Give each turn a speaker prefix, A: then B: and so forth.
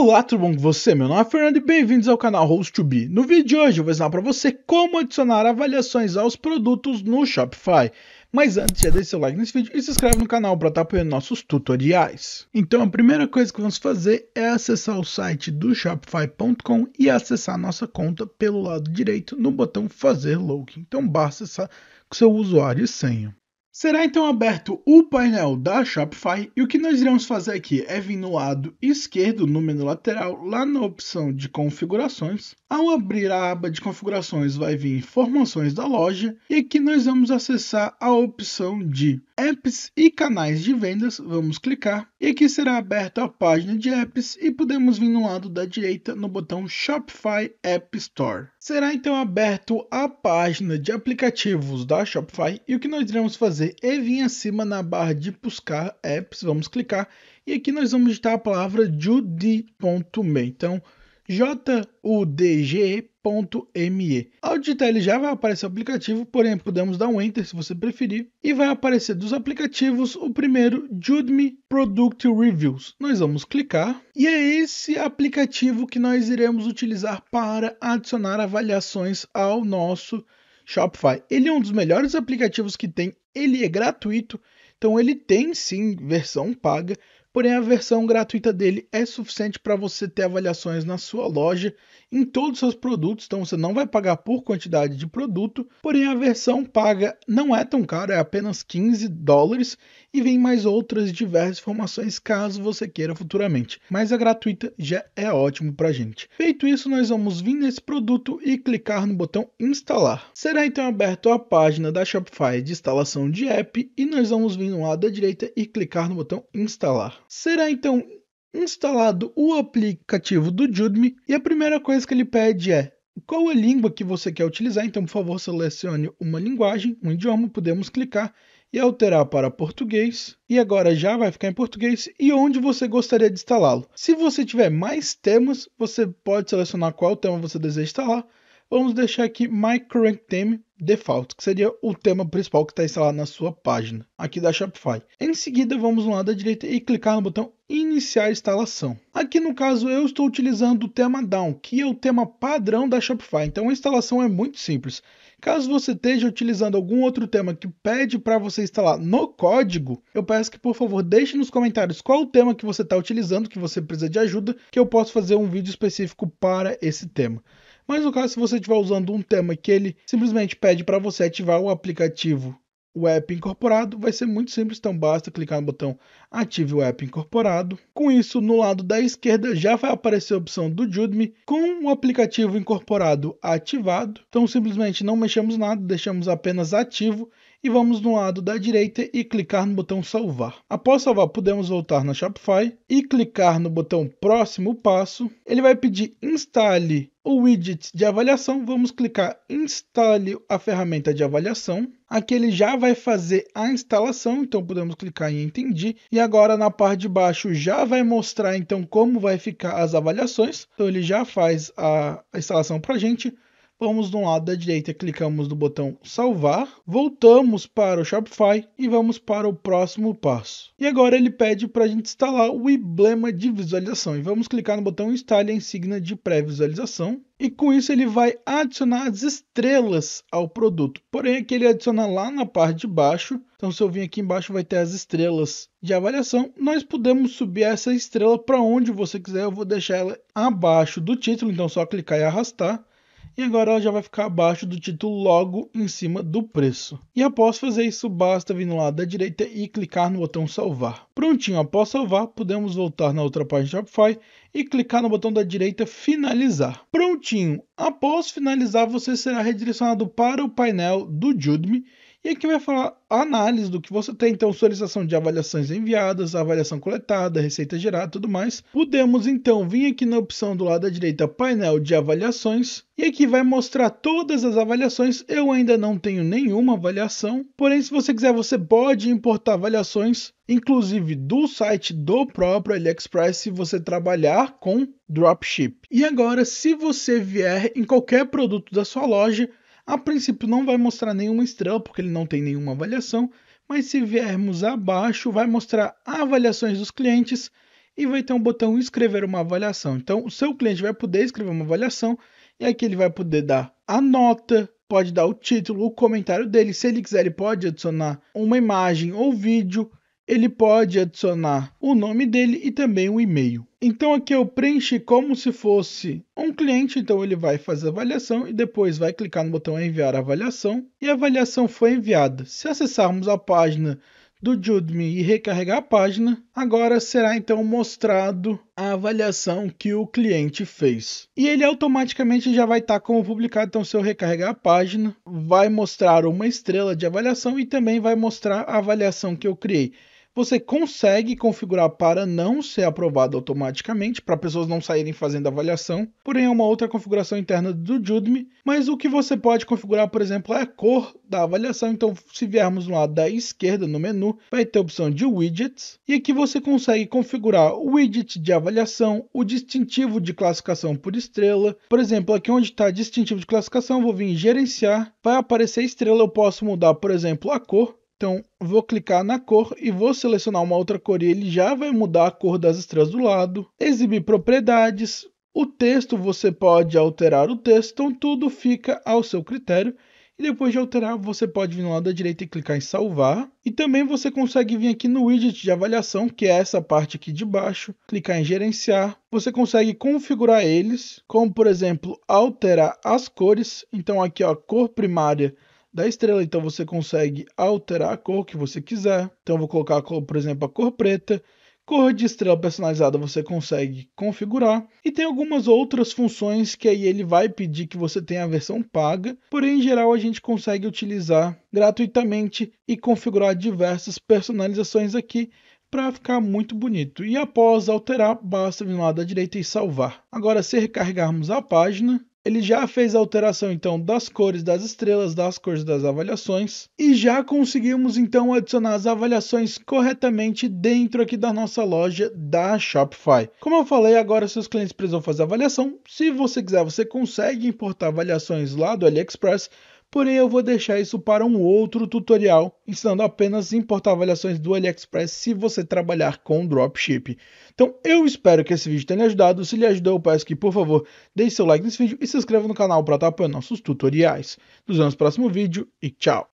A: Olá, tudo bom com você? Meu nome é Fernando e bem-vindos ao canal host No vídeo de hoje eu vou ensinar para você como adicionar avaliações aos produtos no Shopify. Mas antes, já deixe seu like nesse vídeo e se inscreve no canal para estar tá apoiando nossos tutoriais. Então, a primeira coisa que vamos fazer é acessar o site do Shopify.com e acessar nossa conta pelo lado direito no botão Fazer Login. Então, basta acessar com seu usuário e senha. Será então aberto o painel da Shopify e o que nós iremos fazer aqui é vir no lado esquerdo, no menu lateral, lá na opção de configurações. Ao abrir a aba de configurações vai vir informações da loja e aqui nós vamos acessar a opção de apps e canais de vendas, vamos clicar. E aqui será aberta a página de apps e podemos vir no lado da direita no botão Shopify App Store. Será então aberto a página de aplicativos da Shopify e o que nós iremos fazer é vir acima na barra de buscar apps, vamos clicar e aqui nós vamos digitar a palavra judy.me. Então, J U D judge app.me. Ao digitar ele já vai aparecer o aplicativo, porém podemos dar um enter se você preferir e vai aparecer dos aplicativos o primeiro Judme Product Reviews. Nós vamos clicar e é esse aplicativo que nós iremos utilizar para adicionar avaliações ao nosso Shopify. Ele é um dos melhores aplicativos que tem, ele é gratuito, então ele tem sim versão paga, porém a versão gratuita dele é suficiente para você ter avaliações na sua loja em todos os seus produtos, então você não vai pagar por quantidade de produto, porém a versão paga não é tão cara, é apenas 15 dólares e vem mais outras diversas informações caso você queira futuramente, mas a gratuita já é ótimo para gente. Feito isso, nós vamos vir nesse produto e clicar no botão instalar. Será então aberto a página da Shopify de instalação de app e nós vamos vir no lado da direita e clicar no botão instalar. Será então instalado o aplicativo do Judme e a primeira coisa que ele pede é qual a língua que você quer utilizar. Então, por favor, selecione uma linguagem, um idioma, podemos clicar e alterar para português. E agora já vai ficar em português e onde você gostaria de instalá-lo. Se você tiver mais temas, você pode selecionar qual tema você deseja instalar. Vamos deixar aqui My Current Theme Default, que seria o tema principal que está instalado na sua página, aqui da Shopify. Em seguida, vamos no lado da direita e clicar no botão Iniciar a instalação. Aqui no caso, eu estou utilizando o tema Down, que é o tema padrão da Shopify, então a instalação é muito simples. Caso você esteja utilizando algum outro tema que pede para você instalar no código, eu peço que por favor deixe nos comentários qual o tema que você está utilizando, que você precisa de ajuda, que eu posso fazer um vídeo específico para esse tema. Mas no caso, se você estiver usando um tema que ele simplesmente pede para você ativar o aplicativo, o app incorporado, vai ser muito simples, então basta clicar no botão Ative o app incorporado. Com isso, no lado da esquerda já vai aparecer a opção do Judme com o aplicativo incorporado ativado. Então simplesmente não mexemos nada, deixamos apenas ativo e vamos no lado da direita e clicar no botão salvar. Após salvar, podemos voltar na Shopify e clicar no botão próximo passo. Ele vai pedir instale o widget de avaliação, vamos clicar instale a ferramenta de avaliação. Aqui ele já vai fazer a instalação, então podemos clicar em entendi. E agora na parte de baixo já vai mostrar então como vai ficar as avaliações. Então ele já faz a instalação para a gente. Vamos do lado da direita, clicamos no botão salvar, voltamos para o Shopify e vamos para o próximo passo. E agora ele pede para a gente instalar o emblema de visualização e vamos clicar no botão instale a insígnia de pré-visualização e com isso ele vai adicionar as estrelas ao produto. Porém, aqui ele adiciona lá na parte de baixo. Então, se eu vir aqui embaixo, vai ter as estrelas de avaliação. Nós podemos subir essa estrela para onde você quiser. Eu vou deixar ela abaixo do título, então só clicar e arrastar e agora ela já vai ficar abaixo do título logo em cima do preço. E após fazer isso, basta vir no lado da direita e clicar no botão salvar. Prontinho, após salvar, podemos voltar na outra página do Shopify e clicar no botão da direita finalizar. Prontinho, após finalizar, você será redirecionado para o painel do Udemy e aqui vai falar a análise do que você tem, então solicitação de avaliações enviadas, avaliação coletada, receita gerada, tudo mais. Podemos então vir aqui na opção do lado da direita, painel de avaliações, e aqui vai mostrar todas as avaliações. Eu ainda não tenho nenhuma avaliação, porém se você quiser você pode importar avaliações inclusive do site do próprio AliExpress se você trabalhar com dropship. E agora, se você vier em qualquer produto da sua loja, a princípio não vai mostrar nenhuma estrela, porque ele não tem nenhuma avaliação, mas se viermos abaixo, vai mostrar avaliações dos clientes e vai ter um botão escrever uma avaliação. Então, o seu cliente vai poder escrever uma avaliação e aqui ele vai poder dar a nota, pode dar o título, o comentário dele. Se ele quiser, ele pode adicionar uma imagem ou vídeo ele pode adicionar o nome dele e também o e-mail. Então aqui eu preenchi como se fosse um cliente, então ele vai fazer a avaliação e depois vai clicar no botão enviar a avaliação e a avaliação foi enviada. Se acessarmos a página do Judme e recarregar a página, agora será então mostrado a avaliação que o cliente fez. E ele automaticamente já vai estar tá como publicado, então se eu recarregar a página, vai mostrar uma estrela de avaliação e também vai mostrar a avaliação que eu criei você consegue configurar para não ser aprovado automaticamente, para pessoas não saírem fazendo avaliação. Porém, é uma outra configuração interna do Judme. Mas o que você pode configurar, por exemplo, é a cor da avaliação. Então, se viermos no lado da esquerda no menu, vai ter a opção de widgets. E aqui você consegue configurar o widget de avaliação, o distintivo de classificação por estrela. Por exemplo, aqui onde está distintivo de classificação, vou vir em gerenciar. Vai aparecer estrela, eu posso mudar, por exemplo, a cor. Então, vou clicar na cor e vou selecionar uma outra cor e ele já vai mudar a cor das estrelas do lado. Exibir propriedades. O texto, você pode alterar o texto, então tudo fica ao seu critério. E depois de alterar, você pode vir no lado da direita e clicar em salvar. E também você consegue vir aqui no widget de avaliação, que é essa parte aqui de baixo, clicar em gerenciar. Você consegue configurar eles, como por exemplo, alterar as cores. Então aqui ó, cor primária da estrela. Então você consegue alterar a cor que você quiser. Então eu vou colocar, por exemplo, a cor preta. Cor de estrela personalizada você consegue configurar e tem algumas outras funções que aí ele vai pedir que você tenha a versão paga, porém em geral a gente consegue utilizar gratuitamente e configurar diversas personalizações aqui para ficar muito bonito. E após alterar, basta vir lá da direita e salvar. Agora, se recarregarmos a página, ele já fez a alteração então das cores das estrelas, das cores das avaliações e já conseguimos então adicionar as avaliações corretamente dentro aqui da nossa loja da Shopify. Como eu falei, agora seus clientes precisam fazer avaliação. Se você quiser, você consegue importar avaliações lá do AliExpress porém eu vou deixar isso para um outro tutorial, ensinando apenas importar avaliações do AliExpress se você trabalhar com dropship. Então eu espero que esse vídeo tenha ajudado, se lhe ajudou eu peço que por favor deixe seu like nesse vídeo e se inscreva no canal para estar apoiando nossos tutoriais. Nos vemos no próximo vídeo e tchau!